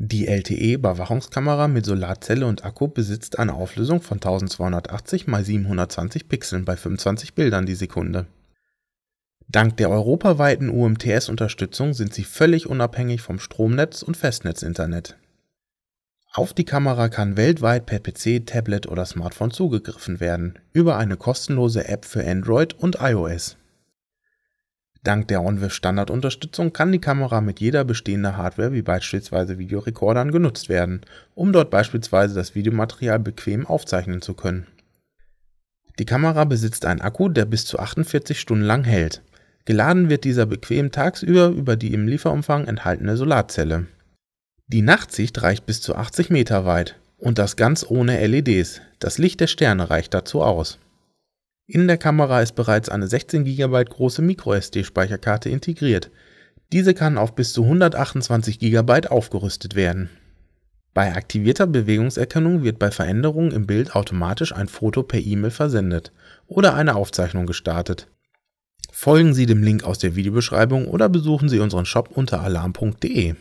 Die LTE-Überwachungskamera mit Solarzelle und Akku besitzt eine Auflösung von 1280 x 720 Pixeln bei 25 Bildern die Sekunde. Dank der europaweiten UMTS-Unterstützung sind sie völlig unabhängig vom Stromnetz und Festnetzinternet. Auf die Kamera kann weltweit per PC, Tablet oder Smartphone zugegriffen werden, über eine kostenlose App für Android und iOS Dank der OnWiff Standardunterstützung kann die Kamera mit jeder bestehenden Hardware wie beispielsweise Videorekordern genutzt werden, um dort beispielsweise das Videomaterial bequem aufzeichnen zu können. Die Kamera besitzt einen Akku, der bis zu 48 Stunden lang hält. Geladen wird dieser bequem tagsüber über die im Lieferumfang enthaltene Solarzelle. Die Nachtsicht reicht bis zu 80 Meter weit und das ganz ohne LEDs. Das Licht der Sterne reicht dazu aus. In der Kamera ist bereits eine 16 GB große MicroSD-Speicherkarte integriert. Diese kann auf bis zu 128 GB aufgerüstet werden. Bei aktivierter Bewegungserkennung wird bei Veränderungen im Bild automatisch ein Foto per E-Mail versendet oder eine Aufzeichnung gestartet. Folgen Sie dem Link aus der Videobeschreibung oder besuchen Sie unseren Shop unter alarm.de.